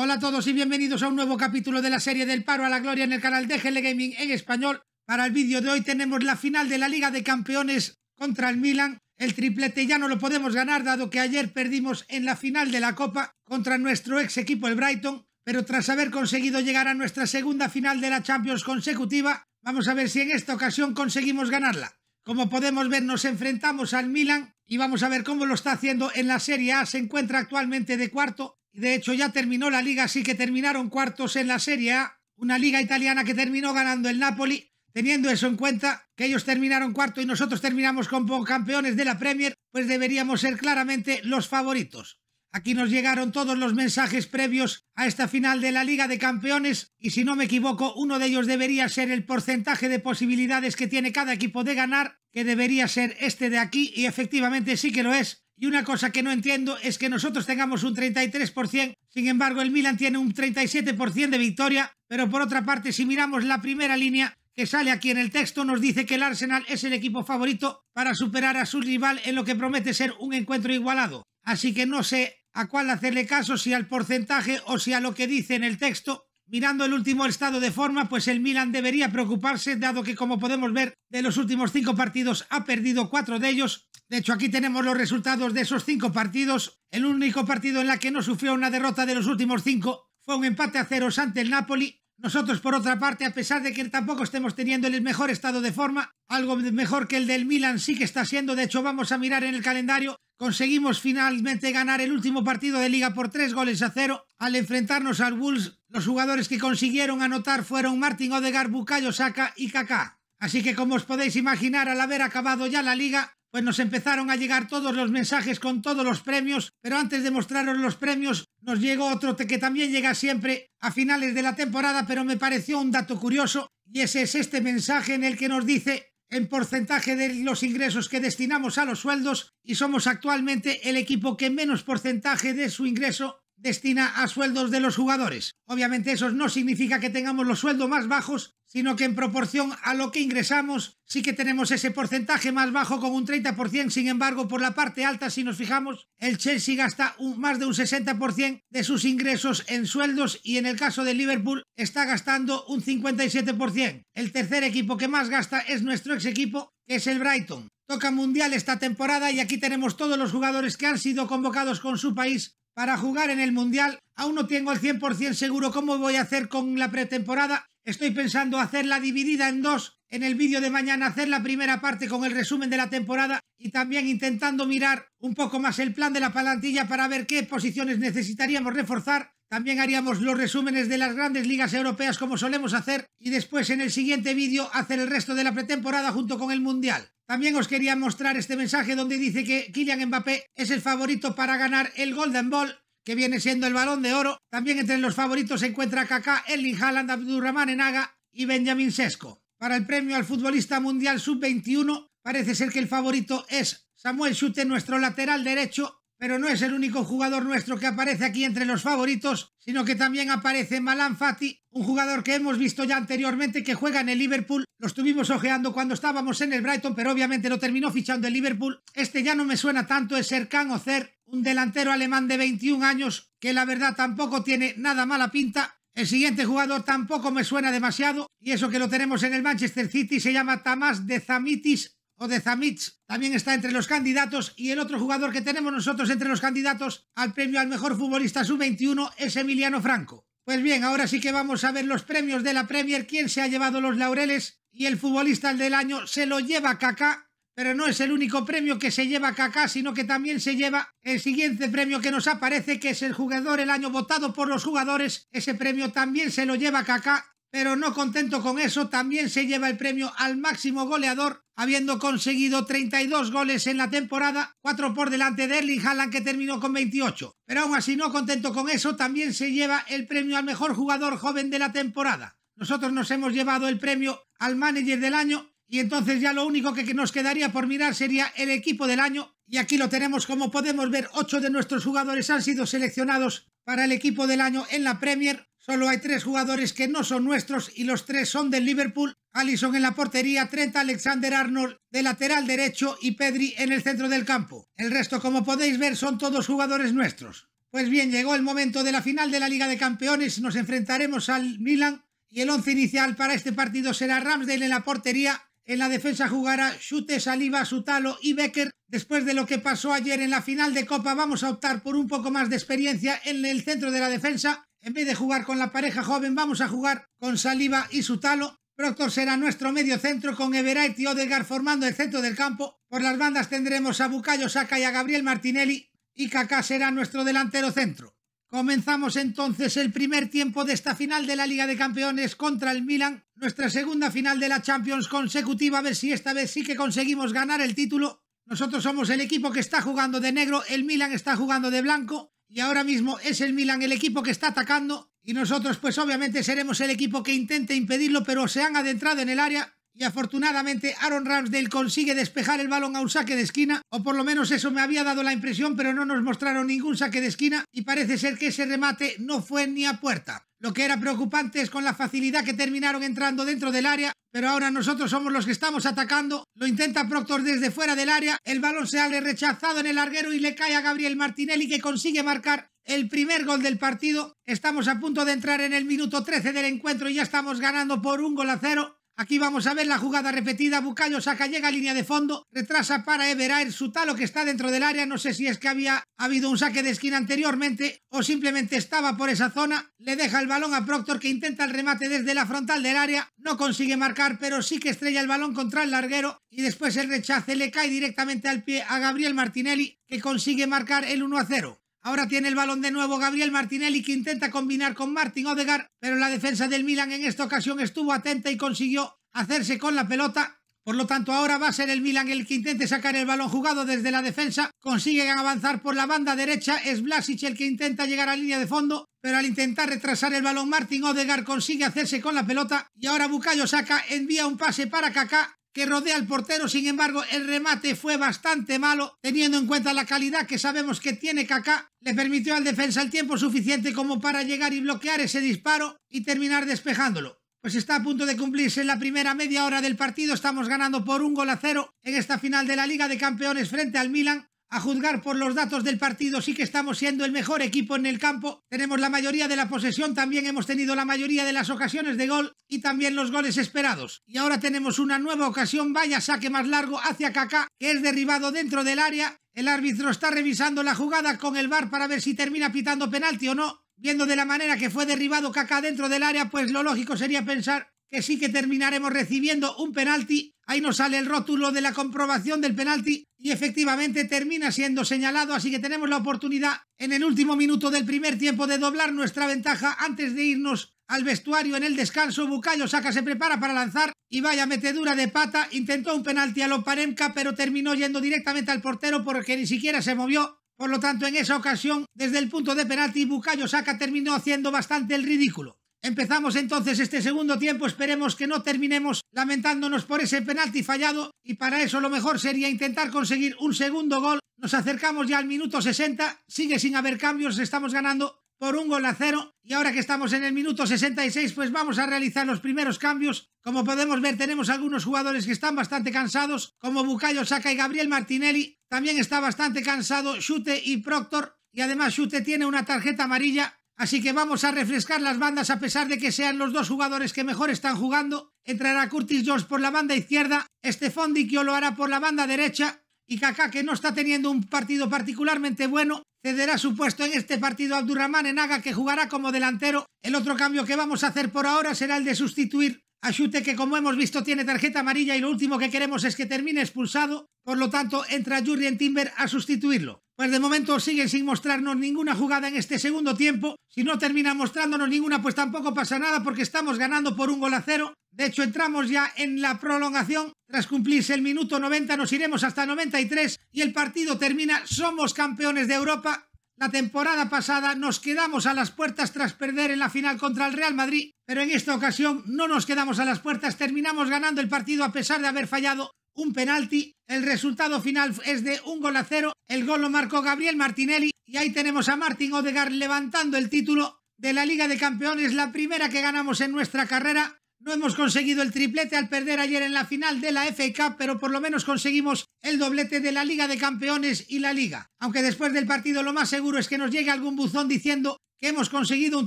Hola a todos y bienvenidos a un nuevo capítulo de la serie del paro a la gloria en el canal de GL Gaming en español. Para el vídeo de hoy tenemos la final de la Liga de Campeones contra el Milan. El triplete ya no lo podemos ganar dado que ayer perdimos en la final de la Copa contra nuestro ex equipo el Brighton, pero tras haber conseguido llegar a nuestra segunda final de la Champions consecutiva, vamos a ver si en esta ocasión conseguimos ganarla. Como podemos ver nos enfrentamos al Milan y vamos a ver cómo lo está haciendo en la Serie A. Se encuentra actualmente de cuarto de hecho, ya terminó la liga, así que terminaron cuartos en la Serie A, una liga italiana que terminó ganando el Napoli. Teniendo eso en cuenta, que ellos terminaron cuarto y nosotros terminamos como campeones de la Premier, pues deberíamos ser claramente los favoritos. Aquí nos llegaron todos los mensajes previos a esta final de la Liga de Campeones y si no me equivoco, uno de ellos debería ser el porcentaje de posibilidades que tiene cada equipo de ganar, que debería ser este de aquí y efectivamente sí que lo es, y una cosa que no entiendo es que nosotros tengamos un 33%, sin embargo el Milan tiene un 37% de victoria, pero por otra parte si miramos la primera línea que sale aquí en el texto nos dice que el Arsenal es el equipo favorito para superar a su rival en lo que promete ser un encuentro igualado. Así que no sé a cuál hacerle caso, si al porcentaje o si a lo que dice en el texto, Mirando el último estado de forma, pues el Milan debería preocuparse, dado que como podemos ver, de los últimos cinco partidos ha perdido cuatro de ellos de hecho, aquí tenemos los resultados de esos cinco partidos. El único partido en la que no sufrió una derrota de los últimos cinco fue un empate a ceros ante el Napoli. Nosotros, por otra parte, a pesar de que tampoco estemos teniendo el mejor estado de forma, algo mejor que el del Milan sí que está siendo. De hecho, vamos a mirar en el calendario. Conseguimos finalmente ganar el último partido de liga por tres goles a cero. Al enfrentarnos al Wolves, los jugadores que consiguieron anotar fueron Martin Odegaard, Bukayo Saka y Kaká. Así que como os podéis imaginar, al haber acabado ya la liga, pues nos empezaron a llegar todos los mensajes con todos los premios, pero antes de mostraros los premios, nos llegó otro que también llega siempre a finales de la temporada, pero me pareció un dato curioso, y ese es este mensaje en el que nos dice en porcentaje de los ingresos que destinamos a los sueldos y somos actualmente el equipo que menos porcentaje de su ingreso destina a sueldos de los jugadores. Obviamente eso no significa que tengamos los sueldos más bajos, sino que en proporción a lo que ingresamos sí que tenemos ese porcentaje más bajo con un 30%. Sin embargo, por la parte alta, si nos fijamos, el Chelsea gasta más de un 60% de sus ingresos en sueldos y en el caso de Liverpool está gastando un 57%. El tercer equipo que más gasta es nuestro ex equipo, que es el Brighton. Toca Mundial esta temporada y aquí tenemos todos los jugadores que han sido convocados con su país para jugar en el Mundial. Aún no tengo el 100% seguro cómo voy a hacer con la pretemporada. Estoy pensando hacerla dividida en dos. En el vídeo de mañana hacer la primera parte con el resumen de la temporada y también intentando mirar un poco más el plan de la plantilla para ver qué posiciones necesitaríamos reforzar también haríamos los resúmenes de las grandes ligas europeas como solemos hacer y después en el siguiente vídeo hacer el resto de la pretemporada junto con el Mundial. También os quería mostrar este mensaje donde dice que Kylian Mbappé es el favorito para ganar el Golden Ball, que viene siendo el balón de oro. También entre los favoritos se encuentra Kaká, Erling Haaland, Abdurrahman Enaga y Benjamin Sesco. Para el premio al futbolista mundial sub-21 parece ser que el favorito es Samuel Schutte, nuestro lateral derecho, pero no es el único jugador nuestro que aparece aquí entre los favoritos, sino que también aparece Malan Fati, un jugador que hemos visto ya anteriormente que juega en el Liverpool. Lo estuvimos ojeando cuando estábamos en el Brighton, pero obviamente lo terminó fichando el Liverpool. Este ya no me suena tanto, es Serkan Ozer, un delantero alemán de 21 años que la verdad tampoco tiene nada mala pinta. El siguiente jugador tampoco me suena demasiado, y eso que lo tenemos en el Manchester City se llama Tamás de Zamitis, de Odezamich también está entre los candidatos y el otro jugador que tenemos nosotros entre los candidatos al premio al mejor futbolista sub-21 es Emiliano Franco. Pues bien, ahora sí que vamos a ver los premios de la Premier, quién se ha llevado los laureles y el futbolista del año se lo lleva Kaká, pero no es el único premio que se lleva Kaká, sino que también se lleva el siguiente premio que nos aparece, que es el jugador del año votado por los jugadores. Ese premio también se lo lleva Kaká pero no contento con eso, también se lleva el premio al máximo goleador habiendo conseguido 32 goles en la temporada, 4 por delante de Erling Haaland que terminó con 28. Pero aún así, no contento con eso, también se lleva el premio al mejor jugador joven de la temporada. Nosotros nos hemos llevado el premio al manager del año y entonces ya lo único que nos quedaría por mirar sería el equipo del año y aquí lo tenemos como podemos ver, 8 de nuestros jugadores han sido seleccionados para el equipo del año en la Premier Solo hay tres jugadores que no son nuestros y los tres son del Liverpool. Allison en la portería, Trent Alexander Arnold de lateral derecho y Pedri en el centro del campo. El resto, como podéis ver, son todos jugadores nuestros. Pues bien, llegó el momento de la final de la Liga de Campeones. Nos enfrentaremos al Milan y el once inicial para este partido será Ramsdale en la portería. En la defensa jugará Chute, Saliba, Sutalo y Becker. Después de lo que pasó ayer en la final de Copa, vamos a optar por un poco más de experiencia en el centro de la defensa. En vez de jugar con la pareja joven, vamos a jugar con Saliba y su talo. Proctor será nuestro medio centro con Everett y Odegar formando el centro del campo. Por las bandas tendremos a Bucayo saca y a Gabriel Martinelli y Kaká será nuestro delantero centro. Comenzamos entonces el primer tiempo de esta final de la Liga de Campeones contra el Milan, nuestra segunda final de la Champions consecutiva, a ver si esta vez sí que conseguimos ganar el título. Nosotros somos el equipo que está jugando de negro, el Milan está jugando de blanco, y ahora mismo es el Milan el equipo que está atacando y nosotros pues obviamente seremos el equipo que intente impedirlo, pero se han adentrado en el área y afortunadamente Aaron Ramsdale consigue despejar el balón a un saque de esquina, o por lo menos eso me había dado la impresión, pero no nos mostraron ningún saque de esquina y parece ser que ese remate no fue ni a puerta. Lo que era preocupante es con la facilidad que terminaron entrando dentro del área, pero ahora nosotros somos los que estamos atacando. Lo intenta Proctor desde fuera del área, el balón se abre rechazado en el larguero y le cae a Gabriel Martinelli que consigue marcar el primer gol del partido. Estamos a punto de entrar en el minuto 13 del encuentro y ya estamos ganando por un gol a cero. Aquí vamos a ver la jugada repetida. Bucayo saca, llega a línea de fondo, retrasa para su talo que está dentro del área. No sé si es que había habido un saque de esquina anteriormente o simplemente estaba por esa zona. Le deja el balón a Proctor que intenta el remate desde la frontal del área. No consigue marcar, pero sí que estrella el balón contra el larguero y después el rechace le cae directamente al pie a Gabriel Martinelli que consigue marcar el 1 0. Ahora tiene el balón de nuevo Gabriel Martinelli que intenta combinar con Martin Odegar, pero la defensa del Milan en esta ocasión estuvo atenta y consiguió hacerse con la pelota. Por lo tanto, ahora va a ser el Milan el que intente sacar el balón jugado desde la defensa. Consiguen avanzar por la banda derecha. Es Vlasic el que intenta llegar a línea de fondo, pero al intentar retrasar el balón, Martin Odegar consigue hacerse con la pelota. Y ahora Bucayo Saca envía un pase para Kaká que rodea al portero. Sin embargo, el remate fue bastante malo, teniendo en cuenta la calidad que sabemos que tiene Kaká. Le permitió al defensa el tiempo suficiente como para llegar y bloquear ese disparo y terminar despejándolo. Pues está a punto de cumplirse la primera media hora del partido. Estamos ganando por un gol a cero en esta final de la Liga de Campeones frente al Milan. A juzgar por los datos del partido sí que estamos siendo el mejor equipo en el campo. Tenemos la mayoría de la posesión, también hemos tenido la mayoría de las ocasiones de gol y también los goles esperados. Y ahora tenemos una nueva ocasión, vaya saque más largo hacia Kaká, que es derribado dentro del área. El árbitro está revisando la jugada con el VAR para ver si termina pitando penalti o no. Viendo de la manera que fue derribado Kaká dentro del área, pues lo lógico sería pensar que sí que terminaremos recibiendo un penalti. Ahí nos sale el rótulo de la comprobación del penalti y efectivamente termina siendo señalado, así que tenemos la oportunidad en el último minuto del primer tiempo de doblar nuestra ventaja antes de irnos al vestuario en el descanso. Bucayo Saca se prepara para lanzar y vaya metedura de pata. Intentó un penalti a Loparemka, pero terminó yendo directamente al portero porque ni siquiera se movió. Por lo tanto, en esa ocasión, desde el punto de penalti, Bucayo Saca terminó haciendo bastante el ridículo. Empezamos entonces este segundo tiempo, esperemos que no terminemos lamentándonos por ese penalti fallado y para eso lo mejor sería intentar conseguir un segundo gol. Nos acercamos ya al minuto 60, sigue sin haber cambios, estamos ganando por un gol a cero y ahora que estamos en el minuto 66 pues vamos a realizar los primeros cambios. Como podemos ver tenemos algunos jugadores que están bastante cansados como Bucayo Saca y Gabriel Martinelli. También está bastante cansado Shute y Proctor y además Shute tiene una tarjeta amarilla Así que vamos a refrescar las bandas a pesar de que sean los dos jugadores que mejor están jugando. Entrará Curtis Jones por la banda izquierda, Estefón Dikio lo hará por la banda derecha y Kaká, que no está teniendo un partido particularmente bueno, cederá su puesto en este partido a Abdurrahman Enaga que jugará como delantero. El otro cambio que vamos a hacer por ahora será el de sustituir a Shute que como hemos visto tiene tarjeta amarilla y lo último que queremos es que termine expulsado. Por lo tanto entra Jurrien Timber a sustituirlo. Pues de momento siguen sin mostrarnos ninguna jugada en este segundo tiempo. Si no termina mostrándonos ninguna, pues tampoco pasa nada porque estamos ganando por un gol a cero. De hecho, entramos ya en la prolongación. Tras cumplirse el minuto 90, nos iremos hasta 93 y el partido termina. Somos campeones de Europa. La temporada pasada nos quedamos a las puertas tras perder en la final contra el Real Madrid, pero en esta ocasión no nos quedamos a las puertas, terminamos ganando el partido a pesar de haber fallado un penalti. El resultado final es de un gol a cero. El gol lo marcó Gabriel Martinelli. Y ahí tenemos a Martin Odegaard levantando el título de la Liga de Campeones, la primera que ganamos en nuestra carrera. No hemos conseguido el triplete al perder ayer en la final de la FA Cup, pero por lo menos conseguimos el doblete de la Liga de Campeones y la Liga. Aunque después del partido lo más seguro es que nos llegue algún buzón diciendo que hemos conseguido un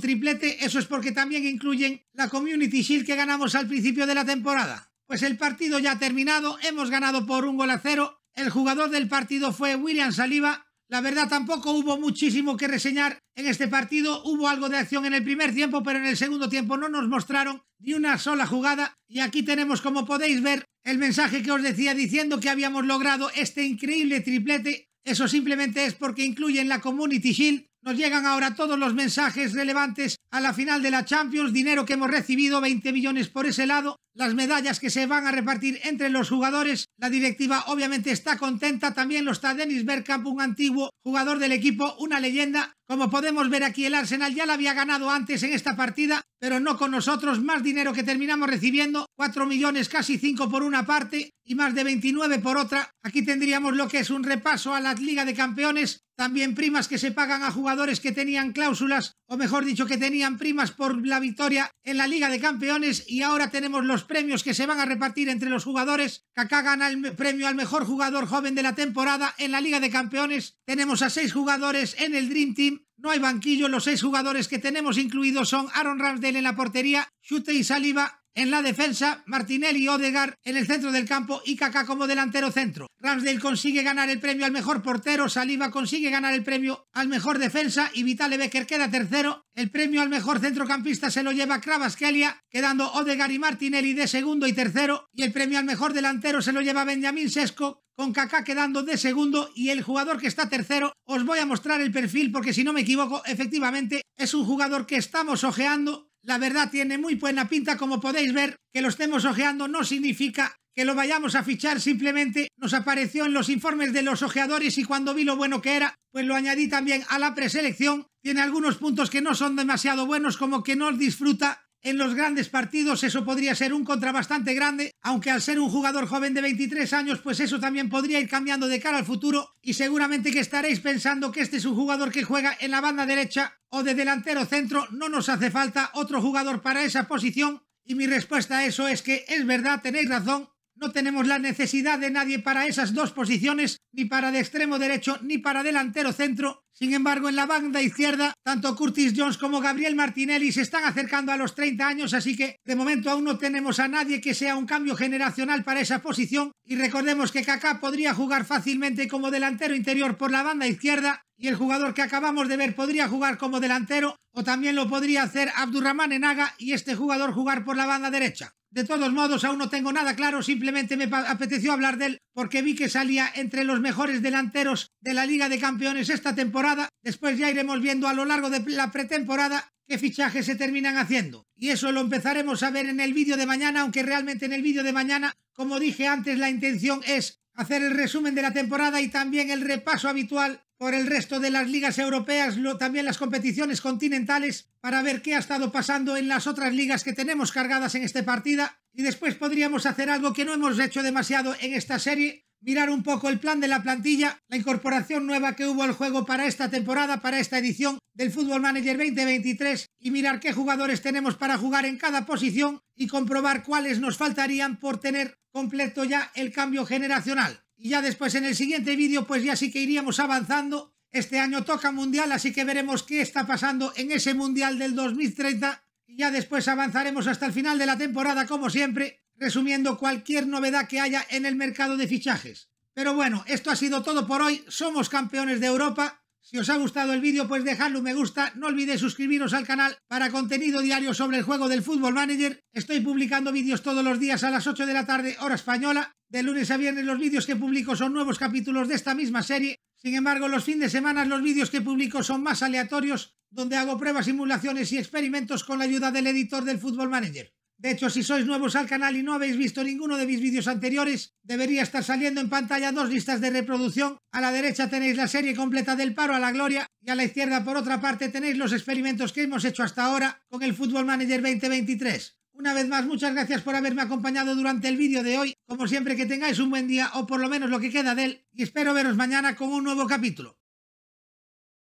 triplete, eso es porque también incluyen la Community Shield que ganamos al principio de la temporada. Pues el partido ya ha terminado, hemos ganado por un gol a cero. El jugador del partido fue William Saliba. La verdad tampoco hubo muchísimo que reseñar en este partido. Hubo algo de acción en el primer tiempo, pero en el segundo tiempo no nos mostraron ni una sola jugada. Y aquí tenemos, como podéis ver, el mensaje que os decía diciendo que habíamos logrado este increíble triplete. Eso simplemente es porque incluyen la Community Shield. Nos llegan ahora todos los mensajes relevantes a la final de la Champions, dinero que hemos recibido, 20 millones por ese lado, las medallas que se van a repartir entre los jugadores. La directiva obviamente está contenta, también lo está Dennis Bergkamp, un antiguo jugador del equipo, una leyenda. Como podemos ver aquí el Arsenal ya la había ganado antes en esta partida, pero no con nosotros, más dinero que terminamos recibiendo, 4 millones, casi 5 por una parte y más de 29 por otra. Aquí tendríamos lo que es un repaso a la Liga de Campeones, también primas que se pagan a jugadores que tenían cláusulas, o mejor dicho, que tenían primas por la victoria en la Liga de Campeones y ahora tenemos los premios que se van a repartir entre los jugadores. Kaká gana el premio al mejor jugador joven de la temporada en la Liga de Campeones. Tenemos a seis jugadores en el Dream Team. No hay banquillo, los seis jugadores que tenemos incluidos son Aaron Ramsdale en la portería, Chute y Saliba, en la defensa, Martinelli y Odegar en el centro del campo y Kaká como delantero centro. Ramsdale consigue ganar el premio al mejor portero, Saliba consigue ganar el premio al mejor defensa y Vitale Becker queda tercero. El premio al mejor centrocampista se lo lleva Kravaskelia, quedando Odegar y Martinelli de segundo y tercero. Y el premio al mejor delantero se lo lleva Benjamín Sesco, con Kaká quedando de segundo y el jugador que está tercero, os voy a mostrar el perfil porque si no me equivoco, efectivamente es un jugador que estamos ojeando la verdad tiene muy buena pinta, como podéis ver, que lo estemos ojeando no significa que lo vayamos a fichar, simplemente nos apareció en los informes de los ojeadores y cuando vi lo bueno que era, pues lo añadí también a la preselección. Tiene algunos puntos que no son demasiado buenos, como que no disfruta en los grandes partidos eso podría ser un contra bastante grande, aunque al ser un jugador joven de 23 años, pues eso también podría ir cambiando de cara al futuro y seguramente que estaréis pensando que este es un jugador que juega en la banda derecha o de delantero centro, no nos hace falta otro jugador para esa posición y mi respuesta a eso es que es verdad, tenéis razón, no tenemos la necesidad de nadie para esas dos posiciones, ni para de extremo derecho, ni para delantero centro. Sin embargo, en la banda izquierda, tanto Curtis Jones como Gabriel Martinelli se están acercando a los 30 años, así que de momento aún no tenemos a nadie que sea un cambio generacional para esa posición. Y recordemos que Kaká podría jugar fácilmente como delantero interior por la banda izquierda, y el jugador que acabamos de ver podría jugar como delantero o también lo podría hacer Abdurrahman Enaga y este jugador jugar por la banda derecha. De todos modos, aún no tengo nada claro, simplemente me apeteció hablar de él porque vi que salía entre los mejores delanteros de la Liga de Campeones esta temporada. Después ya iremos viendo a lo largo de la pretemporada qué fichajes se terminan haciendo. Y eso lo empezaremos a ver en el vídeo de mañana, aunque realmente en el vídeo de mañana, como dije antes, la intención es hacer el resumen de la temporada y también el repaso habitual por el resto de las ligas europeas, también las competiciones continentales, para ver qué ha estado pasando en las otras ligas que tenemos cargadas en este partida. Y después podríamos hacer algo que no hemos hecho demasiado en esta serie, mirar un poco el plan de la plantilla, la incorporación nueva que hubo al juego para esta temporada, para esta edición del Football Manager 2023 y mirar qué jugadores tenemos para jugar en cada posición y comprobar cuáles nos faltarían por tener completo ya el cambio generacional. Y ya después en el siguiente vídeo pues ya sí que iríamos avanzando. Este año toca Mundial, así que veremos qué está pasando en ese Mundial del 2030. Y ya después avanzaremos hasta el final de la temporada como siempre, resumiendo cualquier novedad que haya en el mercado de fichajes. Pero bueno, esto ha sido todo por hoy. Somos campeones de Europa. Si os ha gustado el vídeo, pues dejadle un me gusta. No olvidéis suscribiros al canal para contenido diario sobre el juego del Fútbol Manager. Estoy publicando vídeos todos los días a las 8 de la tarde, hora española. De lunes a viernes los vídeos que publico son nuevos capítulos de esta misma serie. Sin embargo, los fines de semana los vídeos que publico son más aleatorios, donde hago pruebas, simulaciones y experimentos con la ayuda del editor del Fútbol Manager. De hecho, si sois nuevos al canal y no habéis visto ninguno de mis vídeos anteriores, debería estar saliendo en pantalla dos listas de reproducción. A la derecha tenéis la serie completa del paro a la gloria y a la izquierda, por otra parte, tenéis los experimentos que hemos hecho hasta ahora con el Football Manager 2023. Una vez más, muchas gracias por haberme acompañado durante el vídeo de hoy. Como siempre, que tengáis un buen día o por lo menos lo que queda de él y espero veros mañana con un nuevo capítulo.